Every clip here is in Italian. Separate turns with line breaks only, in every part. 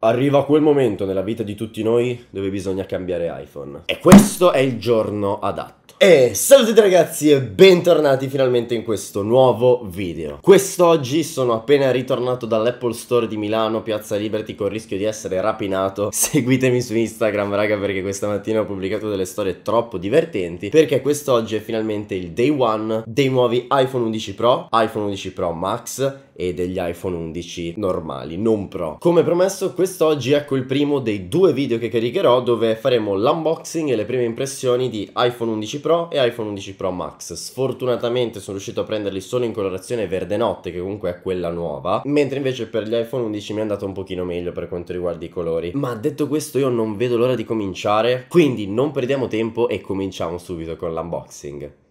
Arriva quel momento nella vita di tutti noi dove bisogna cambiare iPhone. E questo è il giorno adatto. E salve ragazzi e bentornati finalmente in questo nuovo video. Quest'oggi sono appena ritornato dall'Apple Store di Milano, Piazza Liberty, con il rischio di essere rapinato. Seguitemi su Instagram, raga, perché questa mattina ho pubblicato delle storie troppo divertenti. Perché quest'oggi è finalmente il day one dei nuovi iPhone 11 Pro, iPhone 11 Pro Max e degli iPhone 11 normali, non Pro. Come promesso, questo quest'oggi ecco il primo dei due video che caricherò dove faremo l'unboxing e le prime impressioni di iPhone 11 Pro e iPhone 11 Pro Max. Sfortunatamente sono riuscito a prenderli solo in colorazione verde notte che comunque è quella nuova, mentre invece per gli iPhone 11 mi è andato un pochino meglio per quanto riguarda i colori. Ma detto questo io non vedo l'ora di cominciare, quindi non perdiamo tempo e cominciamo subito con l'unboxing.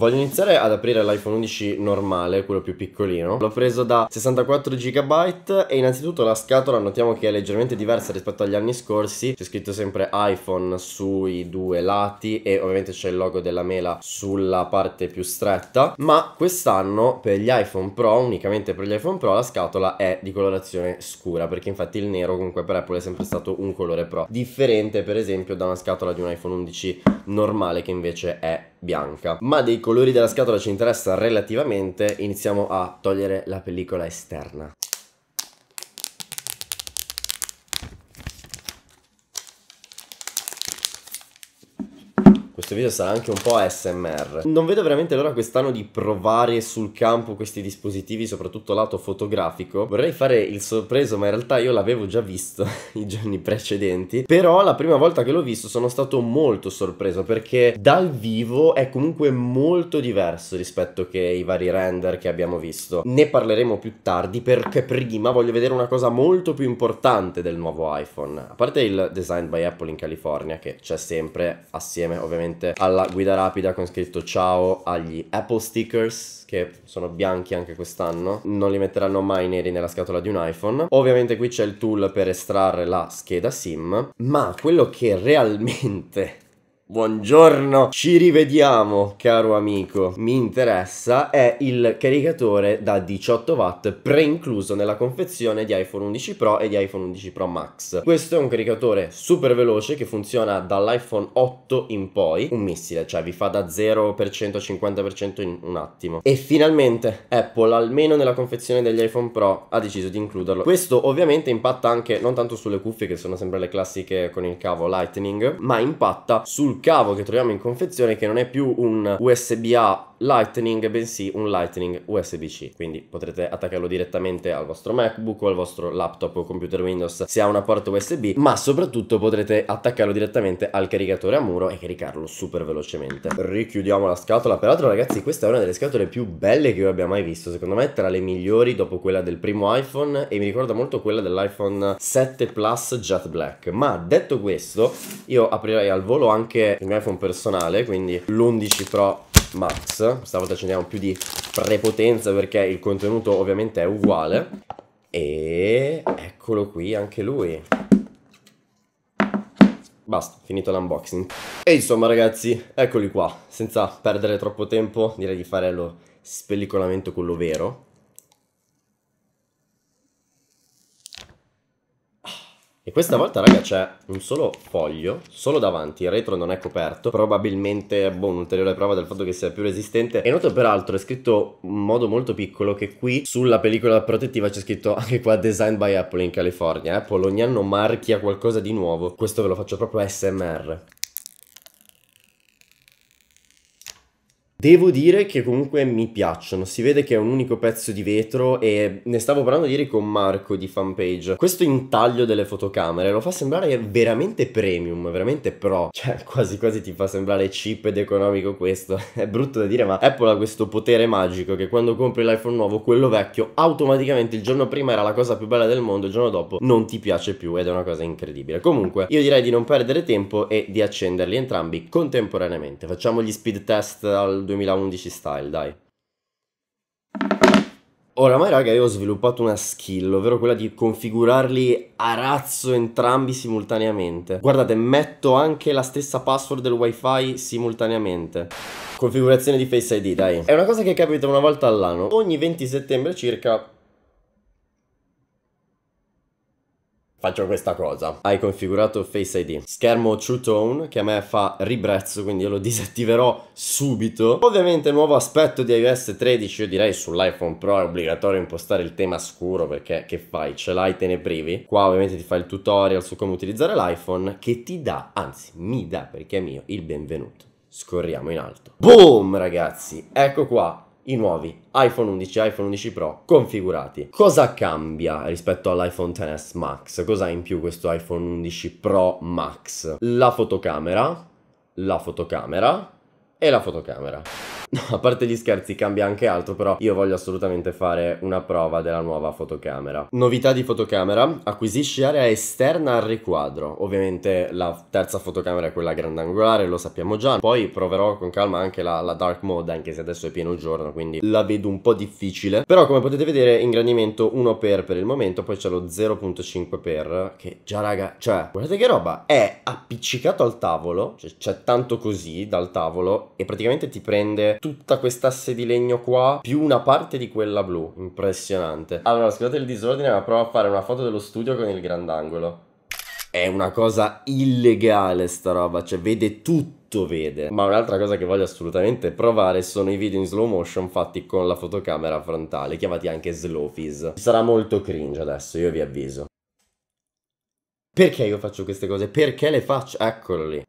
Voglio iniziare ad aprire l'iPhone 11 normale, quello più piccolino. L'ho preso da 64 GB e innanzitutto la scatola notiamo che è leggermente diversa rispetto agli anni scorsi. C'è scritto sempre iPhone sui due lati e ovviamente c'è il logo della mela sulla parte più stretta. Ma quest'anno per gli iPhone Pro, unicamente per gli iPhone Pro, la scatola è di colorazione scura perché infatti il nero comunque per Apple è sempre stato un colore Pro. Differente per esempio da una scatola di un iPhone 11 normale che invece è bianca. Ma dei colori della scatola ci interessa relativamente, iniziamo a togliere la pellicola esterna. questo video sarà anche un po' ASMR. Non vedo veramente l'ora quest'anno di provare sul campo questi dispositivi, soprattutto lato fotografico. Vorrei fare il sorpreso, ma in realtà io l'avevo già visto i giorni precedenti. Però la prima volta che l'ho visto sono stato molto sorpreso perché dal vivo è comunque molto diverso rispetto che i vari render che abbiamo visto. Ne parleremo più tardi perché prima voglio vedere una cosa molto più importante del nuovo iPhone. A parte il design by Apple in California che c'è sempre assieme ovviamente ovviamente alla guida rapida con scritto ciao agli Apple stickers che sono bianchi anche quest'anno, non li metteranno mai neri nella scatola di un iPhone. Ovviamente qui c'è il tool per estrarre la scheda SIM, ma quello che realmente Buongiorno, ci rivediamo caro amico. Mi interessa è il caricatore da 18 watt preincluso nella confezione di iPhone 11 Pro e di iPhone 11 Pro Max. Questo è un caricatore super veloce che funziona dall'iPhone 8 in poi, un missile, cioè vi fa da 0% a 50% in un attimo. E finalmente Apple, almeno nella confezione degli iPhone Pro, ha deciso di includerlo. Questo ovviamente impatta anche non tanto sulle cuffie che sono sempre le classiche con il cavo Lightning, ma impatta sul cavo che troviamo in confezione che non è più un USB-A Lightning, bensì un Lightning USB-C. Quindi potrete attaccarlo direttamente al vostro MacBook o al vostro laptop o computer Windows se ha una porta USB, ma soprattutto potrete attaccarlo direttamente al caricatore a muro e caricarlo super velocemente. Richiudiamo la scatola. Peraltro ragazzi, questa è una delle scatole più belle che io abbia mai visto, secondo me è tra le migliori dopo quella del primo iPhone e mi ricorda molto quella dell'iPhone 7 Plus Jet Black. Ma detto questo, io aprirei al volo anche il mio iPhone personale, quindi l'11 Pro max, stavolta ce ne un più di prepotenza perché il contenuto ovviamente è uguale. E eccolo qui anche lui. Basta, finito l'unboxing. E insomma ragazzi, eccoli qua. Senza perdere troppo tempo direi di fare lo spellicolamento quello vero. E questa volta, raga, c'è un solo foglio, solo davanti, il retro non è coperto, probabilmente, boh, un'ulteriore prova del fatto che sia più resistente. E noto peraltro, è scritto in modo molto piccolo che qui sulla pellicola protettiva c'è scritto anche qua Design by Apple in California. Eh, Apple ogni anno marchia qualcosa di nuovo, questo ve lo faccio proprio ASMR. Devo dire che comunque mi piacciono, si vede che è un unico pezzo di vetro e ne stavo parlando ieri con Marco di fanpage. Questo intaglio delle fotocamere lo fa sembrare veramente premium, veramente pro, cioè quasi quasi ti fa sembrare cheap ed economico questo. è brutto da dire ma Apple ha questo potere magico che quando compri l'iPhone nuovo, quello vecchio, automaticamente il giorno prima era la cosa più bella del mondo, il giorno dopo non ti piace più ed è una cosa incredibile. Comunque io direi di non perdere tempo e di accenderli entrambi contemporaneamente. Facciamo gli speed test al 2%. 2011 style, dai. Oramai raga io ho sviluppato una skill, ovvero quella di configurarli a razzo entrambi simultaneamente. Guardate, metto anche la stessa password del wifi simultaneamente. Configurazione di Face ID, dai. È una cosa che capita una volta all'anno. Ogni 20 settembre circa faccio questa cosa. Hai configurato Face ID. Schermo True Tone che a me fa ribrezzo, quindi io lo disattiverò subito. Ovviamente il nuovo aspetto di iOS 13, io direi sull'iPhone Pro è obbligatorio impostare il tema scuro perché che fai? Ce l'hai, te ne privi. Qua ovviamente ti fa il tutorial su come utilizzare l'iPhone che ti dà, anzi mi dà perché è mio, il benvenuto. Scorriamo in alto. Boom ragazzi, ecco qua i nuovi iPhone 11 e iPhone 11 Pro configurati. Cosa cambia rispetto all'iPhone XS Max? Cosa ha in più questo iPhone 11 Pro Max? La fotocamera, la fotocamera e la fotocamera. No, a parte gli scherzi cambia anche altro, però io voglio assolutamente fare una prova della nuova fotocamera. Novità di fotocamera, acquisisci area esterna al riquadro. Ovviamente la terza fotocamera è quella grandangolare, lo sappiamo già. Poi proverò con calma anche la, la dark mode, anche se adesso è pieno giorno, quindi la vedo un po' difficile. Però come potete vedere ingrandimento 1x per il momento, poi c'è lo 0.5x, che già raga, cioè, guardate che roba, è appiccicato al tavolo, cioè c'è tanto così dal tavolo e praticamente ti prende tutta quest'asse di legno qua più una parte di quella blu. Impressionante. Allora, scusate il disordine, ma provo a fare una foto dello studio con il grandangolo. È una cosa illegale sta roba, cioè vede tutto vede. Ma un'altra cosa che voglio assolutamente provare sono i video in slow motion fatti con la fotocamera frontale, chiamati anche slow slowfizz. Sarà molto cringe adesso, io vi avviso. Perché io faccio queste cose? Perché le faccio? Eccolo lì.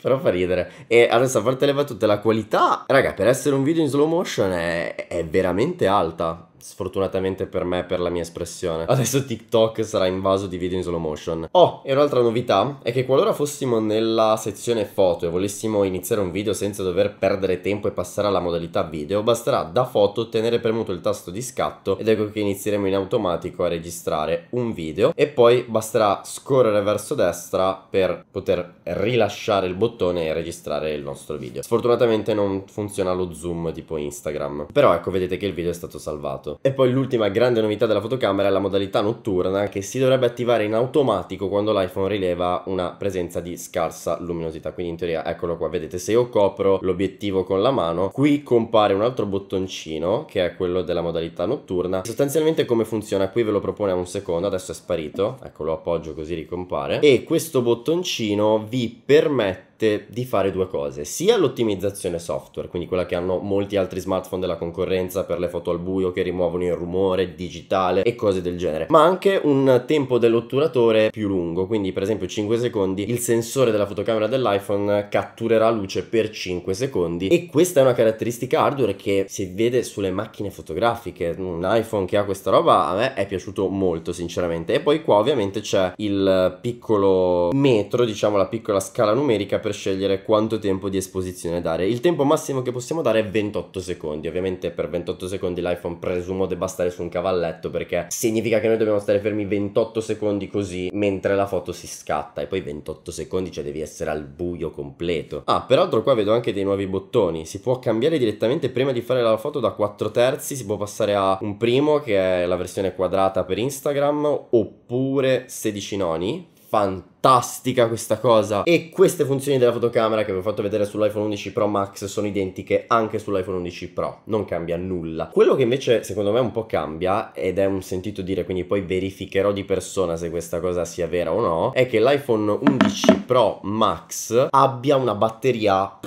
Però fa ridere. E adesso a parte le battute, la qualità, raga, per essere un video in slow motion è, è veramente alta sfortunatamente per me, per la mia espressione. Adesso TikTok sarà invaso di video in slow motion. Oh, e un'altra novità è che qualora fossimo nella sezione foto e volessimo iniziare un video senza dover perdere tempo e passare alla modalità video, basterà da foto tenere premuto il tasto di scatto ed ecco che inizieremo in automatico a registrare un video e poi basterà scorrere verso destra per poter rilasciare il bottone e registrare il nostro video. Sfortunatamente non funziona lo zoom tipo Instagram, però ecco vedete che il video è stato salvato basso. Esatto. E poi l'ultima grande novità della fotocamera è la modalità notturna che si dovrebbe attivare in automatico quando l'iPhone rileva una presenza di scarsa luminosità. Quindi in teoria eccolo qua, vedete se io copro l'obiettivo con la mano, qui compare un altro bottoncino che è quello della modalità notturna. Sostanzialmente come funziona? Qui ve lo propone a un secondo, adesso è sparito, ecco lo appoggio così ricompare. E questo bottoncino vi permette permette di fare due cose, sia l'ottimizzazione software, quindi quella che hanno molti altri smartphone della concorrenza per le foto al buio che rimuovono il rumore digitale e cose del genere, ma anche un tempo dell'otturatore più lungo, quindi per esempio 5 secondi il sensore della fotocamera dell'iPhone catturerà luce per 5 secondi e questa è una caratteristica hardware che si vede sulle macchine fotografiche, un iPhone che ha questa roba a me è piaciuto molto sinceramente e poi qua ovviamente c'è il piccolo metro, diciamo la piccola scala numerica per per scegliere quanto tempo di esposizione dare. Il tempo massimo che possiamo dare è 28 secondi. Ovviamente per 28 secondi l'iPhone presumo debba stare su un cavalletto perché significa che noi dobbiamo stare fermi 28 secondi così mentre la foto si scatta e poi 28 secondi cioè devi essere al buio completo. Ah, peraltro qua vedo anche dei nuovi bottoni. Si può cambiare direttamente prima di fare la foto da 4 terzi, si può passare a un primo che è la versione quadrata per Instagram oppure 16 noni fantastica questa cosa e queste funzioni della fotocamera che vi ho fatto vedere sull'iPhone 11 Pro Max sono identiche anche sull'iPhone 11 Pro, non cambia nulla. Quello che invece secondo me un po' cambia ed è un sentito dire, quindi poi verificherò di persona se questa cosa sia vera o no, è che l'iPhone 11 Pro Max abbia una batteria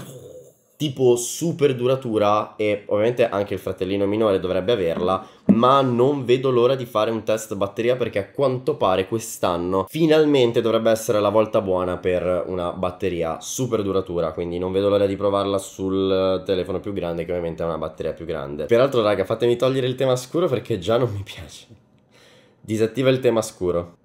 tipo super duratura e ovviamente anche il fratellino minore dovrebbe averla, ma non vedo l'ora di fare un test batteria perché a quanto pare quest'anno finalmente dovrebbe essere la volta buona per una batteria super duratura, quindi non vedo l'ora di provarla sul telefono più grande che ovviamente è una batteria più grande. Peraltro raga fatemi togliere il tema scuro perché già non mi piace. Disattiva il tema scuro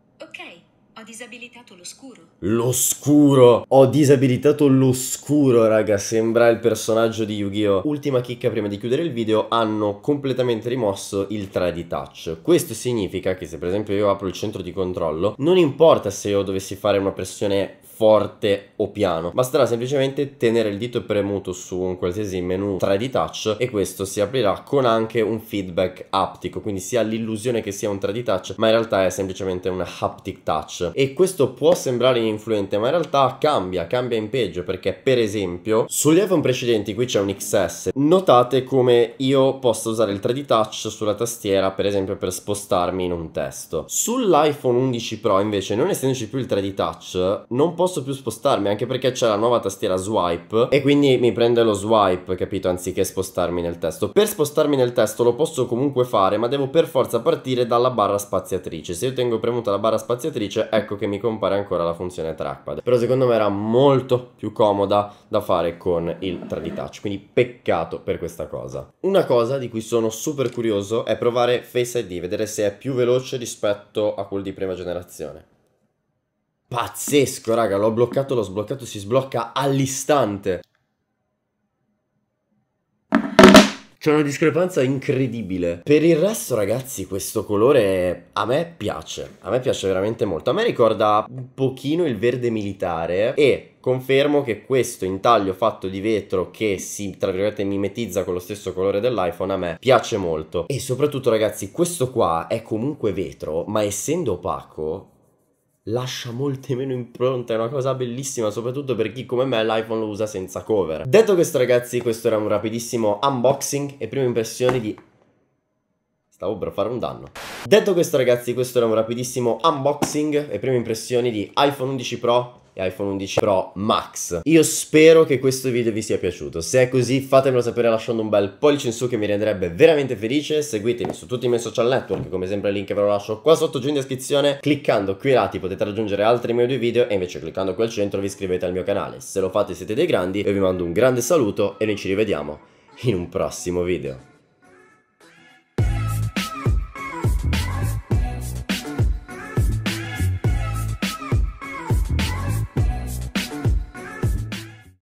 disabilitato l'oscuro. L'oscuro! Ho disabilitato l'oscuro, raga. Sembra il personaggio di Yu-Gi-Oh! Ultima chicca prima di chiudere il video. Hanno completamente rimosso il 3D touch. Questo significa che se per esempio io apro il centro di controllo, non importa se io dovessi fare una pressione forte o piano. Basterà semplicemente tenere il dito premuto su un qualsiasi menu 3D touch e questo si aprirà con anche un feedback aptico, quindi si ha l'illusione che sia un 3D touch, ma in realtà è semplicemente un haptic touch. E questo può sembrare influente, ma in realtà cambia, cambia in peggio, perché per esempio sugli iPhone precedenti, qui c'è un XS, notate come io posso usare il 3D touch sulla tastiera, per esempio per spostarmi in un testo. Sull'iPhone 11 Pro invece, non essendoci più il 3D touch, non posso posso più spostarmi anche perché c'è la nuova tastiera swipe e quindi mi prende lo swipe, capito? Anziché spostarmi nel testo. Per spostarmi nel testo lo posso comunque fare ma devo per forza partire dalla barra spaziatrice. Se io tengo premuta la barra spaziatrice ecco che mi compare ancora la funzione trackpad. Però secondo me era molto più comoda da fare con il 3D Touch, quindi peccato per questa cosa. Una cosa di cui sono super curioso è provare Face ID, vedere se è più veloce rispetto a quel di prima generazione. Pazzesco, raga, l'ho bloccato, l'ho sbloccato, si sblocca all'istante. C'è una discrepanza incredibile. Per il resto, ragazzi, questo colore a me piace. A me piace veramente molto. A me ricorda un pochino il verde militare e confermo che questo intaglio fatto di vetro che si, tra virgolette, mimetizza con lo stesso colore dell'iPhone a me piace molto. E soprattutto, ragazzi, questo qua è comunque vetro, ma essendo opaco lascia molte meno impronte, è una cosa bellissima, soprattutto per chi come me l'iPhone lo usa senza cover. Detto questo ragazzi, questo era un rapidissimo unboxing e prime impressioni di... Stavo per fare un danno. Detto questo ragazzi, questo era un rapidissimo unboxing e prime impressioni di iPhone 11 Pro iPhone 11 Pro Max. Io spero che questo video vi sia piaciuto, se è così fatemelo sapere lasciando un bel pollice in su che mi renderebbe veramente felice, seguitemi su tutti i miei social network, come sempre il link ve lo lascio qua sotto giù in descrizione, cliccando qui a lati potete raggiungere altri miei due video e invece cliccando qui al centro vi iscrivete al mio canale, se lo fate siete dei grandi, io vi mando un grande saluto e noi ci rivediamo in un prossimo video.